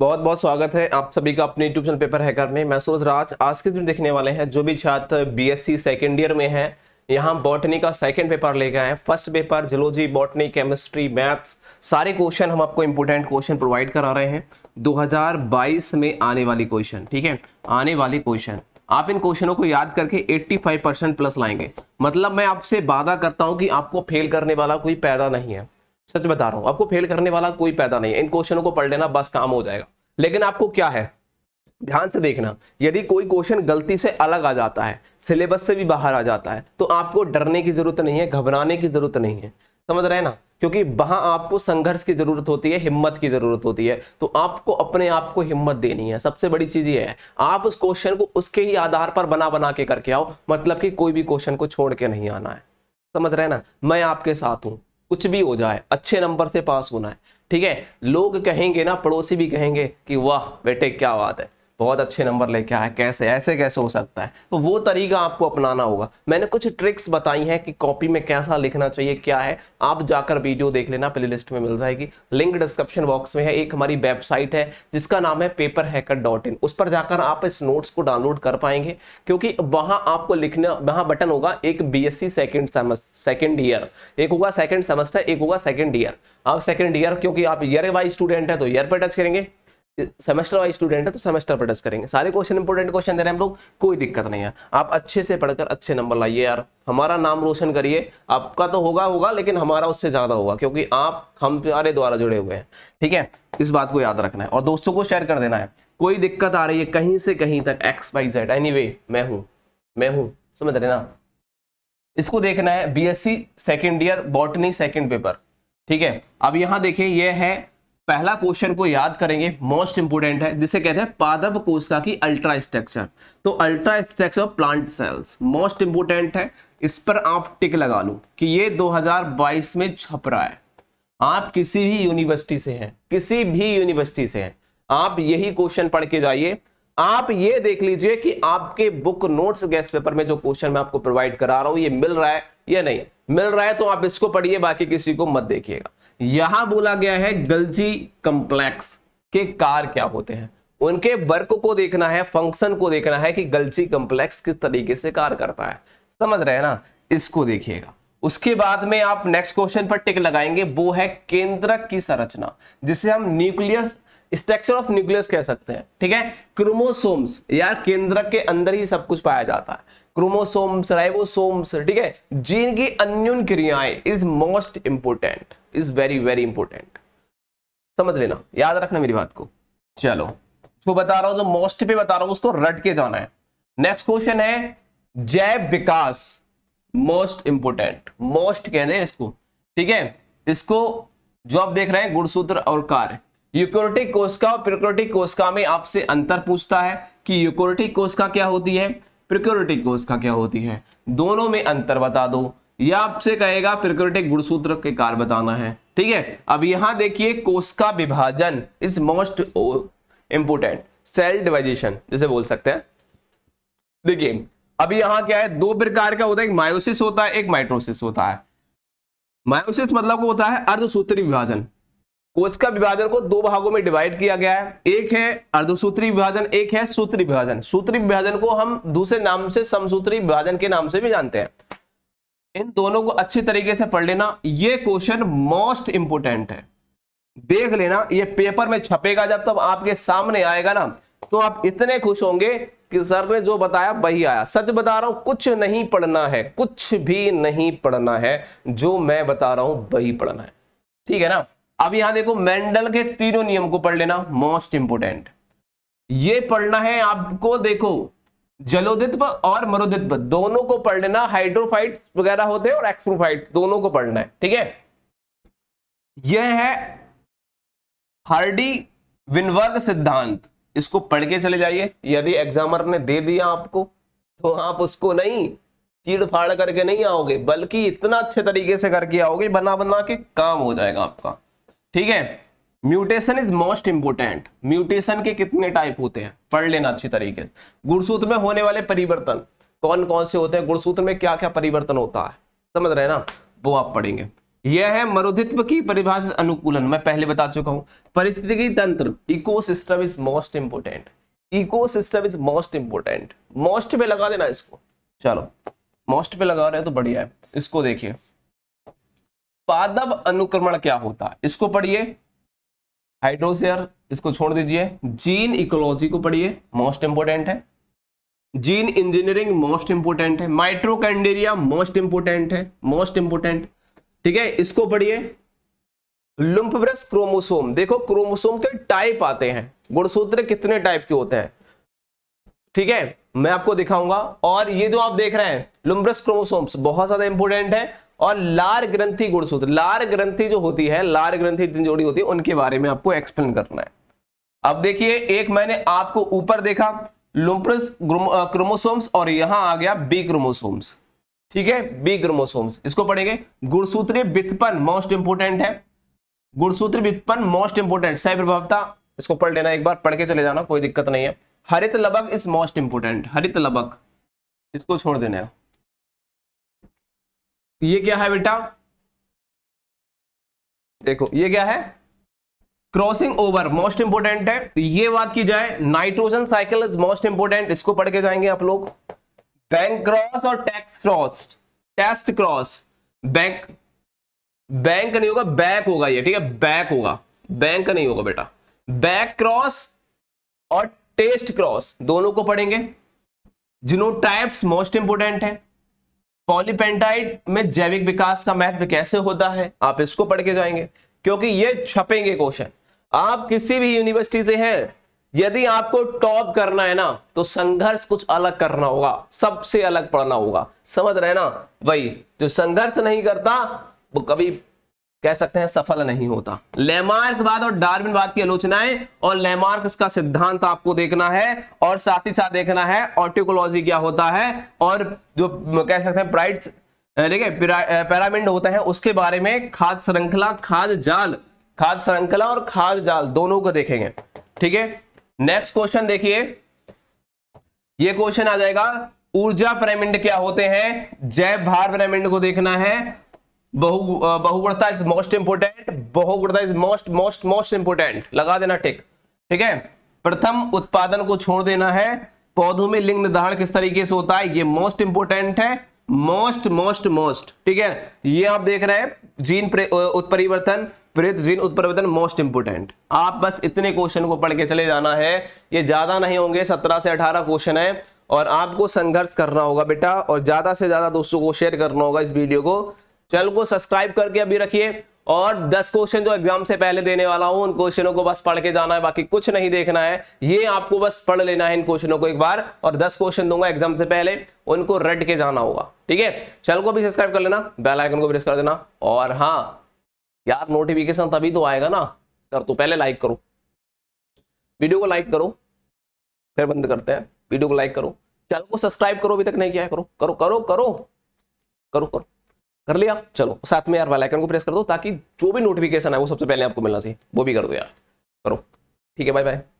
बहुत बहुत स्वागत है आप सभी का अपने यूट्यूब चैनल पेपर हैकर में मैं सूरज राज आज के दिन देखने वाले हैं जो भी छात्र बीएससी सेकेंड ईयर में हैं यहाँ बॉटनी का सेकेंड पेपर ले गए हैं first paper geology botany chemistry maths सारे क्वेश्चन हम आपको इंपोर्टेंट क्वेश्चन प्रोवाइड करा रहे हैं बाईस में आने वाली क्वेश्चन ठीक है आने वाले क्वेश्चन आप इन क्वेश्चनों को याद करके 85 परसेंट प्लस लाएंगे मतलब मैं आपसे वादा करता हूँ कि आपको फेल करने वाला कोई पैदा नहीं है सच बता रहा हूं आपको फेल करने वाला कोई पैदा नहीं है इन क्वेश्चनों को पढ़ लेना बस काम हो जाएगा लेकिन आपको क्या है ध्यान से देखना यदि कोई क्वेश्चन गलती से अलग आ जाता है सिलेबस से भी बाहर आ जाता है तो आपको डरने की जरूरत नहीं है घबराने की जरूरत नहीं है समझ रहे ना क्योंकि वहां आपको संघर्ष की जरूरत होती है हिम्मत की जरूरत होती है तो आपको अपने आप को हिम्मत देनी है सबसे बड़ी चीज ये है आप उस क्वेश्चन को उसके ही आधार पर बना बना के करके आओ मतलब कि कोई भी क्वेश्चन को छोड़ के नहीं आना है समझ रहे ना मैं आपके साथ हूं कुछ भी हो जाए अच्छे नंबर से पास होना है ठीक है लोग कहेंगे ना पड़ोसी भी कहेंगे कि वाह बेटे क्या बात है बहुत अच्छे नंबर लेके आया कैसे ऐसे कैसे हो सकता है तो वो तरीका आपको अपनाना होगा मैंने कुछ ट्रिक्स बताई हैं कि कॉपी में कैसा लिखना चाहिए क्या है आप जाकर वीडियो देख लेना प्ले लिस्ट में मिल जाएगी लिंक डिस्क्रिप्शन बॉक्स में है एक हमारी वेबसाइट है जिसका नाम है पेपर हैकर डॉट इन उस पर जाकर आप इस नोट्स को डाउनलोड कर पाएंगे क्योंकि वहां आपको लिखना वहां बटन होगा एक B S C second second year एक होगा सेकेंड सेमेस्टर एक होगा सेकेंड ईयर आप सेकेंड ईयर क्योंकि आप ईयर वाइज स्टूडेंट है तो ईयर पर टच करेंगे सेमेस्टर वाइज स्टूडेंट है तो सेमेस्टर पर टच करेंगे सारे क्वेश्चन इंपोर्टेंट क्वेश्चन दे रहे हैं हम लोग कोई दिक्कत नहीं है आप अच्छे से पढ़कर अच्छे नंबर लाइए यार हमारा नाम रोशन करिए आपका तो होगा होगा लेकिन हमारा उससे ज्यादा होगा क्योंकि आप हम प्यारे द्वारा जुड़े हुए हैं ठीक है इस बात को याद रखना है और दोस्तों को शेयर कर देना है कोई दिक्कत आ रही है कहीं से कहीं तक एक्स वाई जेड एनी मैं हूं मैं हूं समझ रहे ना इसको देखना है B S C second year botany second paper ठीक है अब यहां देखिए ये है पहला क्वेश्चन को याद करेंगे मोस्ट इंपोर्टेंट है जिसे कहते हैं पादप कोशिका की अल्ट्रा स्ट्रक्चर तो ultra structure of plant cells most important है इस पर आप टिक लगा लो कि ये 2022 में छप रहा है आप किसी भी यूनिवर्सिटी से हैं किसी भी यूनिवर्सिटी से हैं आप यही क्वेश्चन पढ़ के जाइए आप ये देख लीजिए कि आपके बुक नोट्स गैस पेपर में जो क्वेश्चन मैं आपको प्रोवाइड करा रहा हूं ये मिल रहा है या नहीं मिल रहा है तो आप इसको पढ़िए बाकी किसी को मत देखिएगा यहां बोला गया है गलजी कंप्लेक्स के कार क्या होते हैं उनके वर्क को देखना है फंक्शन को देखना है कि गलजी कंप्लेक्स किस तरीके से कार करता है समझ रहे हैं ना इसको देखिएगा उसके बाद में आप नेक्स्ट क्वेश्चन पर टिक लगाएंगे वो है केंद्रक की संरचना जिसे हम न्यूक्लियस स्ट्रक्चर ऑफ न्यूक्लियस कह सकते हैं ठीक है क्रोमोसोम्स यार केंद्रक के अंदर ही सब कुछ पाया जाता है क्रोमोसोम्स राइबोसोम्स ठीक है जीन की अन्यून क्रियाएं is most important is very very important समझ लेना याद रखना मेरी बात को चलो जो बता रहा हूं जो मोस्ट पे बता रहा हूं उसको रट के जाना है नेक्स्ट क्वेश्चन है जैव विकास मोस्ट इंपोर्टेंट मोस्ट कहते हैं इसको ठीक है इसको जो आप देख रहे हैं गुणसूत्र और कार्य यूक्योरिटिक कोशिका और प्रोक्योरिटिक कोशिका में आपसे अंतर पूछता है कि यूक्योरिटिक कोशिका क्या होती है प्रिक्योरिटिक कोशिका क्या होती है दोनों में अंतर बता दो या आपसे कहेगा प्रिक्योरिटिक गुणसूत्र के कार बताना है ठीक है अब यहां देखिए का विभाजन is most important cell division जिसे बोल सकते हैं देखिए अभी यहां क्या है दो प्रकार का होता है एक मायोसिस होता है एक माइट्रोसिस होता है मायोसिस मतलब होता है अर्धसूत्री विभाजन कोशिका विभाजन को दो भागों में डिवाइड किया गया है एक है अर्धसूत्री विभाजन एक है सूत्री विभाजन सूत्री विभाजन को हम दूसरे नाम से समसूत्री विभाजन के नाम से भी जानते हैं इन दोनों को अच्छी तरीके से पढ़ लेना यह क्वेश्चन मोस्ट इंपोर्टेंट है देख लेना ये पेपर में छपेगा जब तब आपके सामने आएगा ना तो आप इतने खुश होंगे कि सर ने जो बताया वही आया सच बता रहा हूं कुछ नहीं पढ़ना है कुछ भी नहीं पढ़ना है जो मैं बता रहा हूं वही पढ़ना है ठीक है ना अब यहां देखो मेंडल के तीनों नियम को पढ़ लेना मोस्ट इंपोर्टेंट ये पढ़ना है आपको देखो जलोदित्व और मरुदित्व दोनों को पढ़ लेना हाइड्रोफाइट वगैरह होते हैं और एक्सप्रोफाइट दोनों को पढ़ना है ठीक है यह है हार्डी विनवर्ग सिद्धांत इसको पढ़ के चले जाइए यदि एग्जामर ने दे दिया आपको तो आप उसको नहीं चीड़ फाड़ करके नहीं आओगे बल्कि इतना अच्छे तरीके से करके आओगे बना बना के काम हो जाएगा आपका ठीक है mutation is most important mutation के कितने टाइप होते हैं पढ़ लेना अच्छी तरीके से गुड़सूत्र में होने वाले परिवर्तन कौन कौन से होते हैं गुड़सूत्र में क्या क्या परिवर्तन होता है समझ रहे ना वो आप पढ़ेंगे यह है मरुधित्व की परिभाषित अनुकूलन मैं पहले बता चुका हूं परिस्थितिकी तंत्र ecosystem is most important ecosystem is most important most पे लगा देना इसको चलो मोस्ट पे लगा रहे हैं तो बढ़िया है इसको देखिए पादब अनुक्रमण क्या होता है इसको पढ़िए हाइड्रोसेयर इसको छोड़ दीजिए जीन इकोलॉजी को पढ़िए मोस्ट इंपोर्टेंट है जीन इंजीनियरिंग मोस्ट इंपोर्टेंट है माइट्रोकैंडेरिया मोस्ट इंपोर्टेंट है मोस्ट इंपोर्टेंट ठीक है इसको पढ़िए लुम्पब्रस क्रोमोसोम देखो क्रोमोसोम के टाइप आते हैं गुणसूत्र कितने टाइप के होते हैं ठीक है मैं आपको दिखाऊंगा और ये जो आप देख रहे हैं लुम्ब्रस क्रोमोसोम्स बहुत ज्यादा इंपोर्टेंट है और लार ग्रंथि गुणसूत्र लार ग्रंथि जो होती है लार ग्रंथि जितनी जोड़ी होती है उनके बारे में आपको एक्सप्लेन करना है अब देखिए एक मैंने आपको ऊपर देखा लुम्प्रस क्रोमोसोम्स और यहां आ गया बी क्रोमोसोम्स ठीक है बी क्रोमोसोम्स इसको पढ़ेंगे गुणसूत्र वित्पन मोस्ट इंपोर्टेंट है गुणसूत्र वित्पन मोस्ट इंपोर्टेंट सह प्रभावता इसको पढ़ लेना एक बार पढ़ के चले जाना कोई दिक्कत नहीं है हरित लबक इज मोस्ट इंपोर्टेंट हरित लबक इसको छोड़ देना है ये क्या है बेटा देखो ये क्या है क्रॉसिंग ओवर मोस्ट इंपोर्टेंट है तो ये बात की जाए nitrogen cycle is most important इसको पढ़ के जाएंगे आप लोग बैंक क्रॉस और टैक्स cross test cross bank bank नहीं होगा बैक होगा ये ठीक है बैक होगा बैंक नहीं होगा बेटा बैक क्रॉस और टेस्ट क्रॉस दोनों को पढ़ेंगे जिनो टाइप्स मोस्ट इंपोर्टेंट है पॉलीपेंटाइड में जैविक विकास का महत्व कैसे होता है आप इसको पढ़ के जाएंगे क्योंकि ये छपेंगे क्वेश्चन आप किसी भी यूनिवर्सिटी से हैं यदि आपको टॉप करना है ना तो संघर्ष कुछ अलग करना होगा सबसे अलग पढ़ना होगा समझ रहे ना वही जो संघर्ष नहीं करता वो कभी कह सकते हैं सफल नहीं होता लेमार्कवाद और डार्विनवाद की आलोचनाएं और लेमार्क का सिद्धांत आपको देखना है और साथ ही साथ देखना है ऑर्टिकोलॉजी क्या होता है और जो कह सकते हैं प्राइट देखिए पैरामिंड होता है उसके बारे में खाद श्रृंखला खाद जाल खाद श्रृंखला और खाद जाल दोनों को देखेंगे ठीक है नेक्स्ट क्वेश्चन देखिए ये क्वेश्चन आ जाएगा ऊर्जा पिरामिड क्या होते हैं जैव भार पिरामिड को देखना है बहु बहुगुणता इज मोस्ट इंपोर्टेंट बहुगुणता is most most most important लगा देना टिक ठीक है प्रथम उत्पादन को छोड़ देना है पौधों में लिंग निर्धारण किस तरीके से होता है ये मोस्ट इंपोर्टेंट है मोस्ट मोस्ट मोस्ट ठीक है ये आप देख रहे हैं जीन उत्परिवर्तन प्रेत जीन उत्परिवर्तन मोस्ट इंपोर्टेंट आप बस इतने क्वेश्चन को पढ़ के चले जाना है ये ज्यादा नहीं होंगे सत्रह से अठारह क्वेश्चन है और आपको संघर्ष करना होगा बेटा और ज्यादा से ज्यादा दोस्तों को शेयर करना होगा इस वीडियो को चैनल को सब्सक्राइब करके अभी रखिए और 10 क्वेश्चन जो एग्जाम से पहले देने वाला हूं उन क्वेश्चनों को बस पढ़ के जाना है बाकी कुछ नहीं देखना है ये आपको बस पढ़ लेना है इन क्वेश्चनों को एक बार और 10 क्वेश्चन दूंगा एग्जाम से पहले उनको रट के जाना होगा ठीक है चैनल को भी सब्सक्राइब कर लेना बेल आइकन को प्रेस कर देना और हाँ यार नोटिफिकेशन तभी तो आएगा ना कर तो पहले लाइक करो वीडियो को लाइक करो फिर बंद करते हैं वीडियो को लाइक करो चैनल को सब्सक्राइब करो अभी तक नहीं किया है करो करो करो करो करो करो कर लिया चलो साथ में यार वाला आइकन को प्रेस कर दो ताकि जो भी नोटिफिकेशन है वो सबसे पहले आपको मिलना चाहिए वो भी कर दो यार करो ठीक है बाय बाय